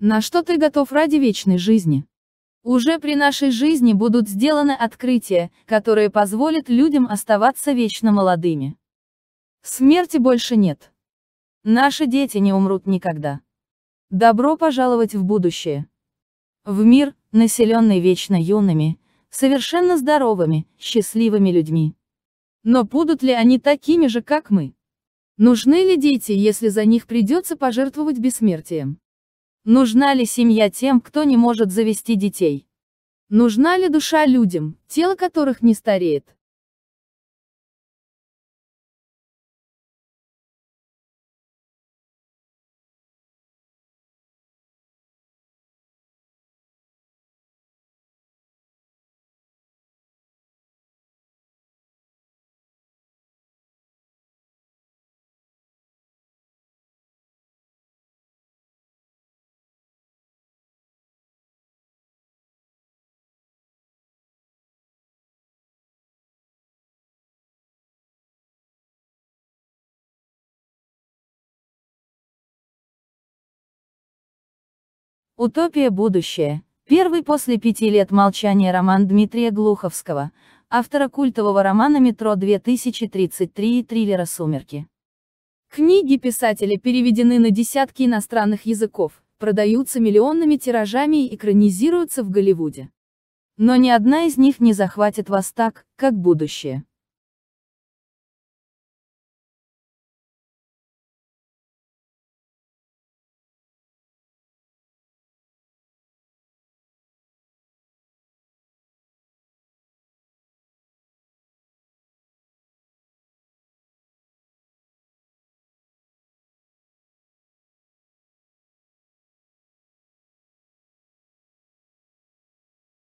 На что ты готов ради вечной жизни? Уже при нашей жизни будут сделаны открытия, которые позволят людям оставаться вечно молодыми. Смерти больше нет. Наши дети не умрут никогда. Добро пожаловать в будущее. В мир, населенный вечно юными, совершенно здоровыми, счастливыми людьми. Но будут ли они такими же, как мы? Нужны ли дети, если за них придется пожертвовать бессмертием? Нужна ли семья тем, кто не может завести детей? Нужна ли душа людям, тело которых не стареет? Утопия будущее. Первый после пяти лет молчания роман Дмитрия Глуховского, автора культового романа «Метро-2033» и триллера «Сумерки». Книги писателя переведены на десятки иностранных языков, продаются миллионными тиражами и экранизируются в Голливуде. Но ни одна из них не захватит вас так, как будущее.